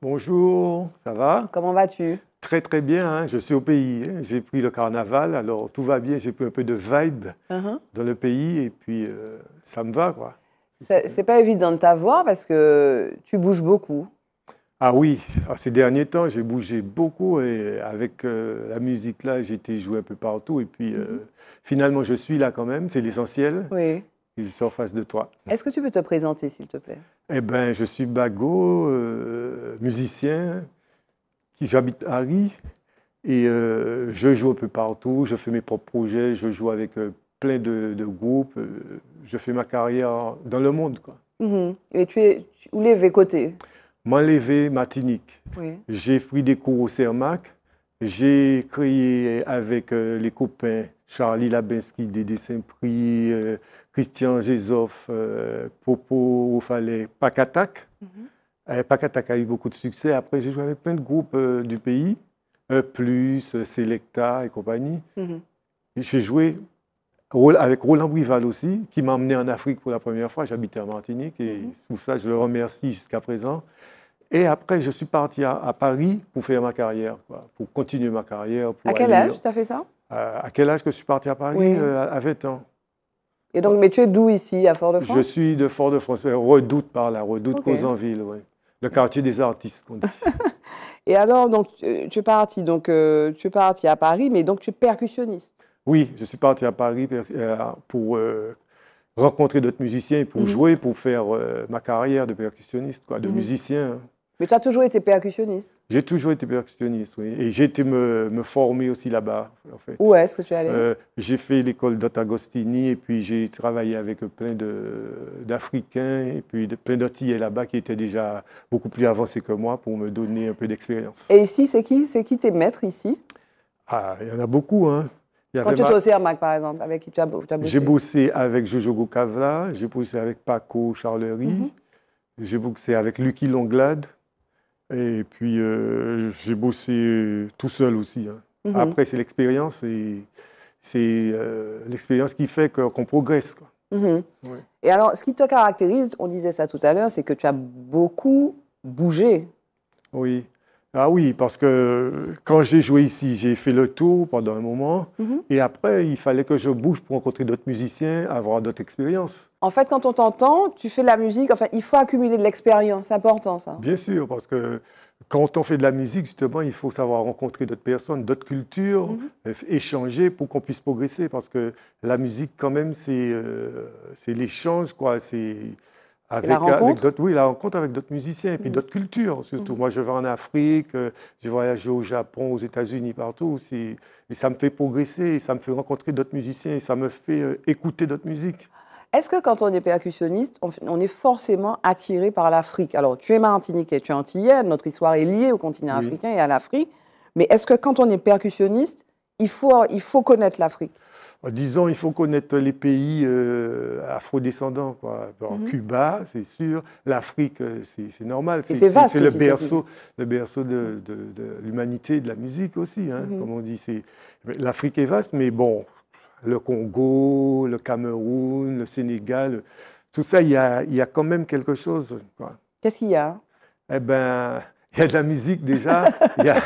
Bonjour, ça va Comment vas-tu Très très bien, hein. je suis au pays. Hein. j'ai pris le carnaval, alors tout va bien, j'ai pris un peu de vibe uh-huh. dans le pays et puis euh, ça me va quoi. C'est pas évident de t'avoir parce que tu bouges beaucoup. Ah oui, ah, ces derniers temps, j'ai bougé beaucoup et avec euh, la musique là, j'ai été joué un peu partout et puis euh, mm-hmm. finalement je suis là quand même, c'est l'essentiel. Oui il face de toi. Est-ce que tu peux te présenter, s'il te plaît Eh bien, je suis Bago, euh, musicien, qui j'habite à Paris Et euh, je joue un peu partout, je fais mes propres projets, je joue avec euh, plein de, groupes, je fais ma carrière dans le monde. Quoi. Mhm. Et tu es où levé côté M'enlever Martinique. Oui. J'ai pris des cours au CERMAC. J'ai créé avec les copains Charlie Labinski, Dédé Saint-Prix, euh, Christian Gézoff, euh, Popo, Oufalé, Pacatac. Mm a eu beaucoup de succès. Après, j'ai joué avec plein de groupes euh, du pays, e Plus, Selecta et compagnie. Mhm. J'ai joué avec Roland Brival aussi, qui m'a emmené en Afrique pour la première fois. J'habitais en Martinique et mhm. tout ça, je le remercie jusqu'à présent. Et après, je suis parti à, Paris pour faire ma carrière, pour continuer ma carrière. à quel âge tu as fait ça à quel âge que je suis parti à Paris euh, À 20 ans. Et donc, mais tu es d'où ici, à Fort-de-France Je suis de Fort-de-France, redoute par là, redoute okay. Causanville, Le quartier des artistes, qu'on dit. Et alors, donc, tu euh, es parti, donc, euh, tu es parti à Paris, mais donc tu es percussionniste. Oui, je suis parti à Paris pour rencontrer d'autres musiciens, pour mhm. jouer, pour faire ma carrière de percussionniste, quoi, de mhm. musicien. Hein. Mais tu as toujours été percussionniste J'ai toujours été percussionniste, oui. Et j'ai été me, me, former aussi là-bas, en fait. Où est-ce que tu es allé euh, J'ai fait l'école d'Otagostini et puis j'ai travaillé avec plein d'Africains et puis de, plein d'Antillais là-bas qui étaient déjà beaucoup plus avancés que moi pour me donner un peu d'expérience. Et ici, c'est qui, qui tes maîtres ici Ah, il y en a beaucoup, hein. Quand tu ma... aussi par exemple, avec qui tu as, bossé J'ai bossé avec Jojo Gokavla, j'ai bossé avec Paco Charlery, mhm. j'ai bossé avec Lucky Longlade, et puis, euh, j'ai bossé euh, tout seul aussi. Hein. Mhm. Après, c'est l'expérience et c'est euh, l'expérience qui fait qu'on progresse. Mhm. Et alors, ce qui te caractérise, on disait ça tout à l'heure, c'est que tu as beaucoup bougé. Oui. Ah oui, parce que quand j'ai joué ici, j'ai fait le tour pendant un moment. Mhm. Et après, il fallait que je bouge pour rencontrer d'autres musiciens, avoir d'autres expériences. En fait, quand on t'entend, tu fais de la musique. Enfin, il faut accumuler de l'expérience. C'est important, ça. Bien sûr, parce que quand on fait de la musique, justement, il faut savoir rencontrer d'autres personnes, d'autres cultures, mhm. euh, échanger pour qu'on puisse progresser. Parce que la musique, quand même, c'est euh, l'échange, quoi. C'est avec, Oui, la rencontre avec d'autres musiciens et puis mm. d'autres cultures, surtout. Mm. Moi, je vais en Afrique, euh, j'ai voyagé au Japon, aux États-Unis, partout. Et ça me fait progresser, ça me fait rencontrer d'autres musiciens, et ça me fait euh, écouter d'autres musiques. Est-ce que quand on est percussionniste, on, est forcément attiré par l'Afrique Alors, tu es et tu es antillienne, notre histoire est liée au continent africain et à l'Afrique. Mais est-ce que quand on est percussionniste, il faut, il faut connaître l'Afrique Disons, il faut connaître les pays euh, afrodescendants. Quoi. Mhm. Cuba, c'est sûr, l'Afrique, euh, c'est normal. C'est le, berceau, le berceau de, l'humanité de la musique aussi, hein, mhm. comme on dit. L'Afrique est vaste, mais bon, le Congo, le Cameroun, le Sénégal, tout ça, il y a, y a, quand même quelque chose. Qu'est-ce qu'il y a Eh bien, il y a de la musique déjà. Il y a,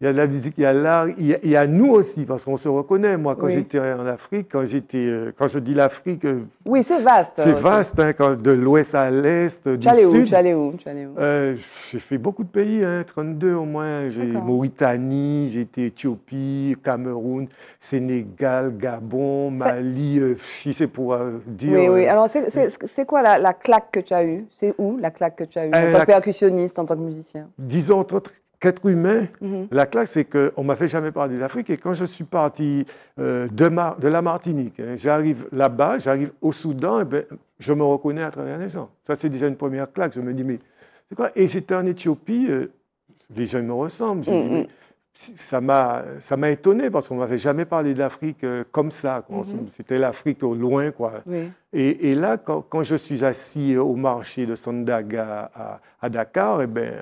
il y a de la musique, il y a l'art, il, y a nous aussi, parce qu'on se reconnaît. Moi, quand j'étais en Afrique, quand, j'étais, euh, quand je dis l'Afrique... Euh, oui, c'est vaste. C'est vaste, hein, de l'ouest à l'est, du sud. Tu allais où, où euh, J'ai fait beaucoup de pays, 32 hein, au moins. J'ai Mauritanie, j'ai été Éthiopie, Cameroun, Sénégal, Gabon, Mali, si c'est pour dire... Oui, oui. Alors, c'est, quoi la, la, claque que tu as eue C'est où la claque que tu as eue en tant que percussionniste, en tant que musicien Disons, qu'être humain, mhm. la claque, c'est qu'on ne m'a fait jamais parler de l'Afrique. Et quand je suis parti euh, de, de la Martinique, hein, j'arrive là-bas, j'arrive au Soudan, et eh ben, je me reconnais à travers les gens. Ça, c'est déjà une première claque. Je me dis, mais c'est quoi Et j'étais en Éthiopie, euh, les gens me ressemblent. Mhm. ça m'a étonné parce qu'on ne m'avait jamais parlé de l'Afrique euh, comme ça. Mhm. C'était l'Afrique au loin. Quoi. Et, là, quand, je suis assis au marché de Sandaga à, Dakar, eh ben,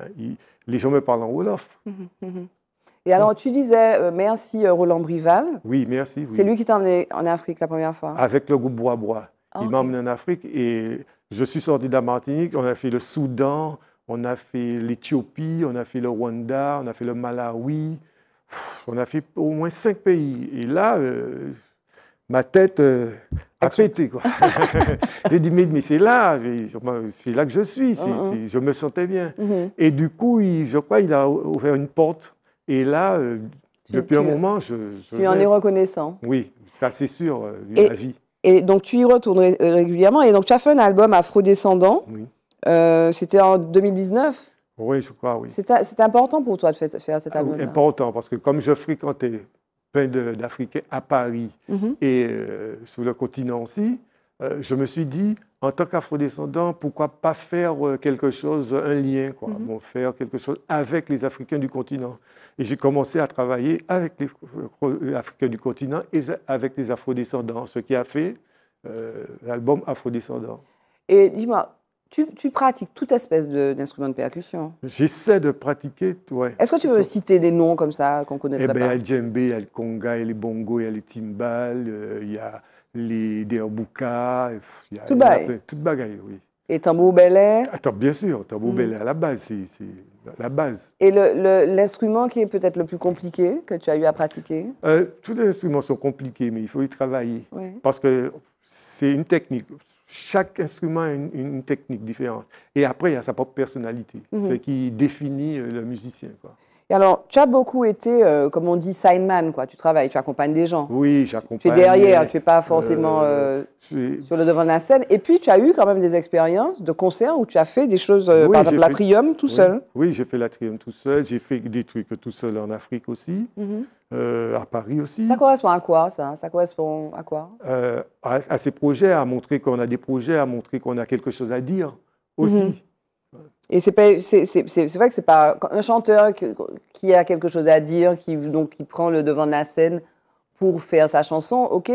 les gens me parlent en Wolof. Mhm, mhm. Et alors, tu disais euh, merci euh, Roland Brival. Oui, merci. C'est lui qui t'a emmené en Afrique la première fois. Avec le groupe Bois Bois. Il ah, m'a emmené en Afrique et je suis sorti de la Martinique. On a fait le Soudan, on a fait l'Éthiopie, on a fait le Rwanda, on a fait le Malawi. On a fait au moins cinq pays. Et là, euh, ma tête euh, a pété. Quoi. j'ai dit, mais, mais c'est là, c'est là que je suis, ah, ah. je me sentais bien. Mhm. Et du coup, je crois il a ouvert une porte. Et là, euh, depuis un moment, je... tu en es reconnaissant. Oui, ça c'est sûr, euh, la vie. Et donc tu y retournes régulièrement. Et donc tu as fait un album afrodescendant. Oui. C'était en 2019 oui, je crois, oui. C'est important pour toi de faire, cet ah album. Important, parce que comme je fréquentais plein d'Africains à Paris mhm. et euh, sur le continent aussi, euh, je me suis dit, en tant qu'afro-descendant, pourquoi pas faire euh, quelque chose, un lien, quoi, mhm. faire quelque chose avec les Africains du continent. Et j'ai commencé à travailler avec les, Africains du continent et avec les afro-descendants, ce qui a fait l'album l'album descendant Et dis-moi, tu, pratiques toute espèce d'instrument de, de, percussion. J'essaie de pratiquer, ouais. Est-ce que tu veux citer des noms comme ça qu'on connaît eh ben, Il y a le djembe, il y a le conga, il euh, y a les bongos, il y a les timbales, il y a les derbuka, il y a... Tout bagaille. oui. Et tambour belay Attends, bien sûr, tambour mm. belet, à la base, c'est la base. Et l'instrument qui est peut-être le plus compliqué que tu as eu à pratiquer euh, Tous les instruments sont compliqués, mais il faut y travailler. Parce que c'est une technique chaque instrument a une, technique différente. Et après, il y a sa propre personnalité, mhm. ce qui définit euh, le musicien. Et alors, tu as beaucoup été, euh, comme on dit, signman, quoi. Tu travailles, tu accompagnes des gens. Oui, j'accompagne. Tu es derrière, tu n'es pas euh, forcément euh, sur le devant de la scène. Et puis, tu as eu quand même des expériences de concerts où tu as fait des choses, par exemple, l'Atrium tout seul. Oui, j'ai fait l'Atrium tout seul. J'ai fait des trucs tout seul en Afrique aussi, mm-hmm. à Paris aussi. Ça correspond à quoi, ça Ça correspond à quoi à, à, ces projets, à montrer qu'on a des projets, à montrer qu'on a quelque chose à dire aussi. Mm-hmm. Et c'est pas, c'est, vrai que c'est pas un chanteur qui a quelque chose à dire, qui donc qui prend le devant de la scène pour faire sa chanson, ok.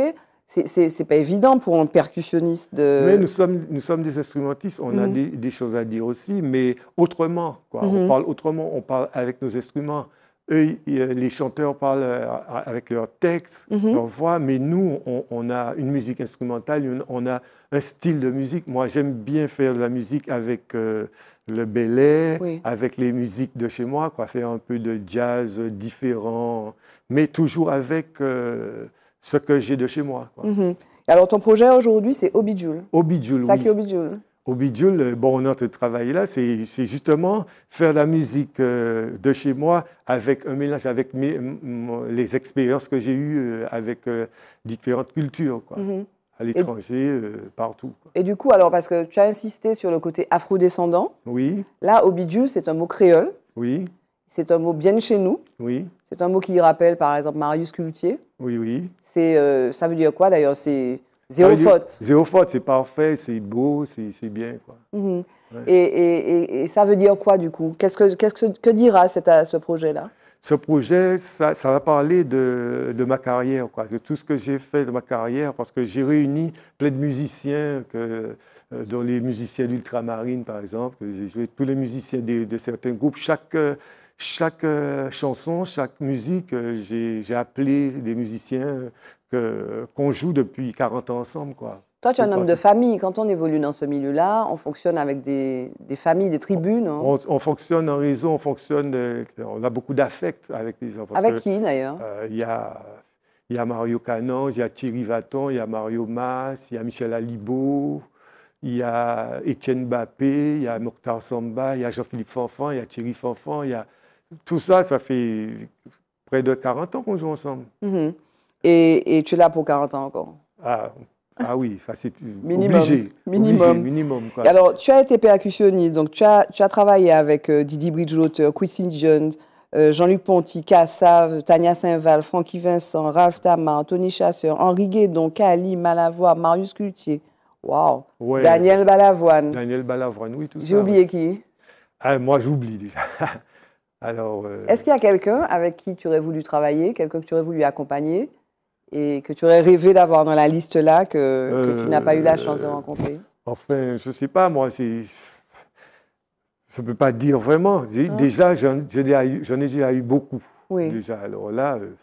C'est pas évident pour un percussionniste de. Mais nous sommes, nous sommes des instrumentistes, on a mhm. des, choses à dire aussi, mais autrement, quoi. On mhm. parle autrement, on parle avec nos instruments. Eux, euh, les chanteurs parlent euh, avec leur texte, mhm. leur voix, mais nous, on, a une musique instrumentale, on a un style de musique. Moi, j'aime bien faire de la musique avec. Euh, le bel avec les musiques de chez moi, quoi, faire un peu de jazz différent, mais toujours avec euh, ce que j'ai de chez moi. Mhm. Alors, ton projet aujourd'hui, c'est Obidjul. Obidjul, Saki oui. Obidjul. Obidjul, euh, bon, notre travail là, c'est justement faire la musique euh, de chez moi avec un mélange, avec mes, les expériences que j'ai eues avec différentes cultures. Quoi. Mhm à l'étranger, euh, partout. Et du coup, alors, parce que tu as insisté sur le côté afro-descendant. Oui. Là, obidieu, c'est un mot créole. Oui. C'est un mot bien de chez nous. Oui. C'est un mot qui rappelle, par exemple, Marius Cultier. Oui, oui. Euh, ça veut dire quoi, d'ailleurs C'est zéro faute. Zéro faute, c'est parfait, c'est beau, c'est bien, quoi. Mhm. et, et, et, ça veut dire quoi, du coup Qu'est-ce que, que dira ce projet-là ce projet, ça, va parler de, ma carrière, quoi, de tout ce que j'ai fait de ma carrière, parce que j'ai réuni plein de musiciens, que, euh, dont les musiciens d'Ultramarine, par exemple, j'ai joué tous les musiciens de, certains groupes. Chaque, euh, chanson, chaque musique, euh, j'ai appelé des musiciens qu'on joue depuis 40 ans ensemble, quoi. Toi, tu es un homme de famille. Quand on évolue dans ce milieu-là, on fonctionne avec des, familles, des tribunes. On, fonctionne en réseau, on fonctionne. On a beaucoup d'affects avec les gens. avec qui d'ailleurs Il y, a, y, a Mario Canon, il y a Thierry Vaton, il y a Mario Mass, il y a Michel Alibo, il y a Étienne Bappé, il y a Mokhtar Samba, il y a Jean-Philippe Fanfan, il y a Thierry Fanfan. Il y a... Tout ça, ça fait près de 40 ans qu'on joue ensemble. et, tu es là pour 40 ans encore ah oui, ça c'est obligé. Minimum. minimum alors, tu as été percussionniste, donc tu as, tu as travaillé avec Didier euh, Didi Bridgewater, euh, Christine Jones, euh, Jean-Luc Ponty, Kassav, Tania Saint-Val, Francky Vincent, Ralph Tamar, Tony Chasseur, Henri Guédon, Kali Malavoie, Marius Cultier. Waouh Daniel Balavoine. Daniel Balavoine, oui, tout ça. J'ai oublié qui ah, Moi, j'oublie déjà. alors. Est-ce qu'il y a quelqu'un avec qui tu aurais voulu travailler, quelqu'un que tu aurais voulu accompagner et que tu aurais rêvé d'avoir dans la liste là que, tu euh, n'as pas eu la chance de rencontrer Enfin, je ne sais pas, moi, Je ne peux pas dire vraiment. Ah. Déjà, j'en ai, déjà eu beaucoup. Déjà, alors là, euh,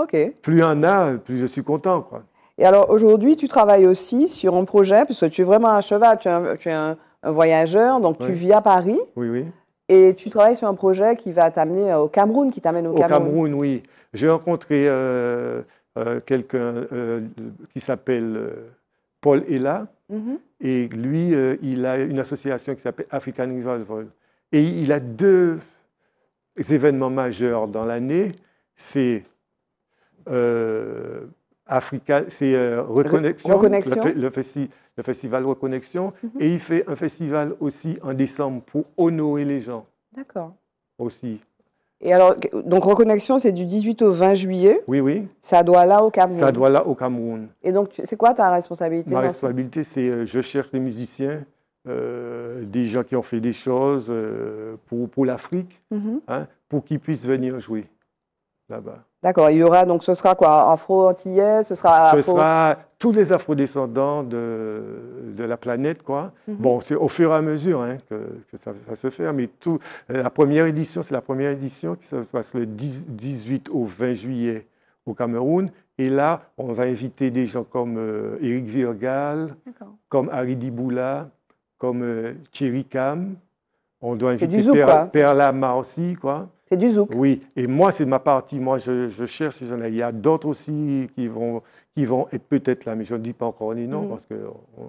Ok. plus il y en a, plus je suis content. Quoi. Et alors aujourd'hui, tu travailles aussi sur un projet, parce tu es vraiment un cheval, tu es un, voyageur, donc tu vis à Paris. Oui, oui. Et tu travailles sur un projet qui va t'amener euh, au Cameroun, qui t'amène au, Cameroun. Au Cameroun, oui. J'ai rencontré euh, euh, quelqu'un qui s'appelle Paul Ella. Mhm. Et lui, il a une association qui s'appelle African Resolve. Et il a deux événements majeurs dans l'année. C'est Africa, c'est euh, Reconnexion, Le, festival Reconnexion. Mhm. Et il fait un festival aussi en décembre pour honorer les gens. D'accord. Aussi. Et alors, donc Reconnexion, c'est du 18 au 20 juillet. Oui, oui. Ça doit là au Cameroun. Ça doit là au Cameroun. Et donc, c'est quoi ta responsabilité Ma responsabilité, c'est euh, je cherche des musiciens, euh, des gens qui ont fait des choses pour, pour l'Afrique, mhm. hein, pour qu'ils puissent venir jouer là-bas. D'accord, il y aura donc ce sera quoi Afro-antillais, ce sera Ce sera tous les afro-descendants de, de, la planète, quoi. Mhm. Bon, c'est au fur et à mesure hein, que, ça va se faire, hein, mais tout, la première édition, c'est la première édition qui se passe le 18 au 20 juillet au Cameroun. Et là, on va inviter des gens comme euh, Éric Eric Virgal, comme Harry Diboula, comme euh, Thierry Cam, on doit inviter Père Perla, aussi. aussi quoi. C'est du zouk. Oui, et moi, c'est ma partie. Moi, je, cherche ces Il y a d'autres aussi qui vont, qui vont être peut-être là, mais je ne dis pas encore ni non, mhm. parce que on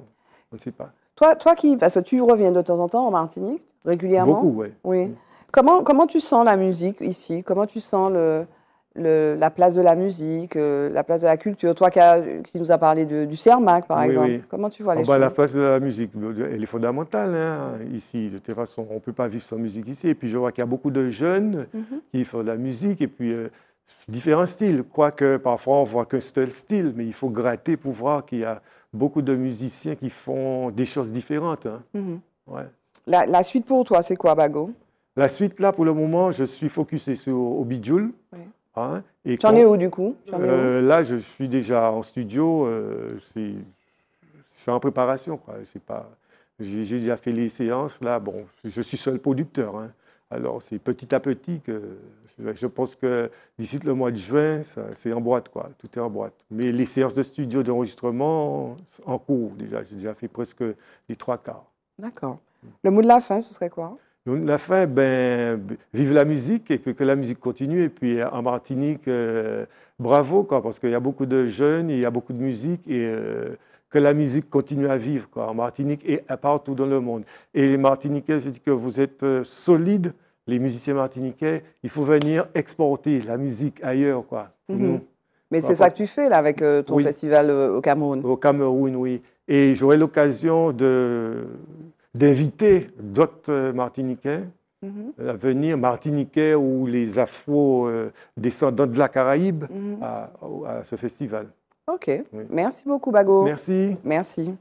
ne sait pas. Toi, toi qui, parce que tu reviens de temps en temps en Martinique, régulièrement. Beaucoup, oui. Oui. Comment, comment tu sens la musique ici Comment tu sens le, la place de la musique, euh, la place de la culture. Toi qui, nous as parlé du CERMAC, par exemple, comment tu vois ah les bah, choses La place de la musique, elle est fondamentale hein, ici. De toute façon, on ne peut pas vivre sans musique ici. Et puis je vois qu'il y a beaucoup de jeunes mhm. qui font de la musique et puis euh, différents styles. Quoique parfois on voit qu'un seul style, mais il faut gratter pour voir qu'il y a beaucoup de musiciens qui font des choses différentes. Hein. Mhm. la, suite pour toi, c'est quoi, Bago La suite, là, pour le moment, je suis focusé sur Obidjoul. Oui J'en hein? et tu en où du coup euh, Là, je suis déjà en studio. Euh, c'est en préparation. Quoi. Pas, j'ai, déjà fait les séances. Là, bon, je suis seul producteur. Hein. Alors, c'est petit à petit que je pense que d'ici le mois de juin, c'est en boîte, quoi. Tout est en boîte. Mais les séances de studio d'enregistrement en cours déjà. J'ai déjà fait presque les trois quarts. D'accord. Le mot de la fin, ce serait quoi la fin, ben, vive la musique et que la musique continue. Et puis euh, en Martinique, euh, bravo, quoi, parce qu'il y a beaucoup de jeunes, il y a beaucoup de musique et euh, que la musique continue à vivre quoi, en Martinique et partout dans le monde. Et les Martiniquais, je dis que vous êtes solides, les musiciens martiniquais, il faut venir exporter la musique ailleurs. Quoi, mhm. Mais c'est ça que tu fais là avec ton festival au Cameroun. Au Cameroun, oui. Et j'aurai l'occasion de d'inviter d'autres Martiniquais mm-hmm. à venir, martiniquais ou les afro-descendants euh, de la Caraïbe, mm-hmm. à, ce festival. OK. Merci beaucoup, Bago. Merci. Merci.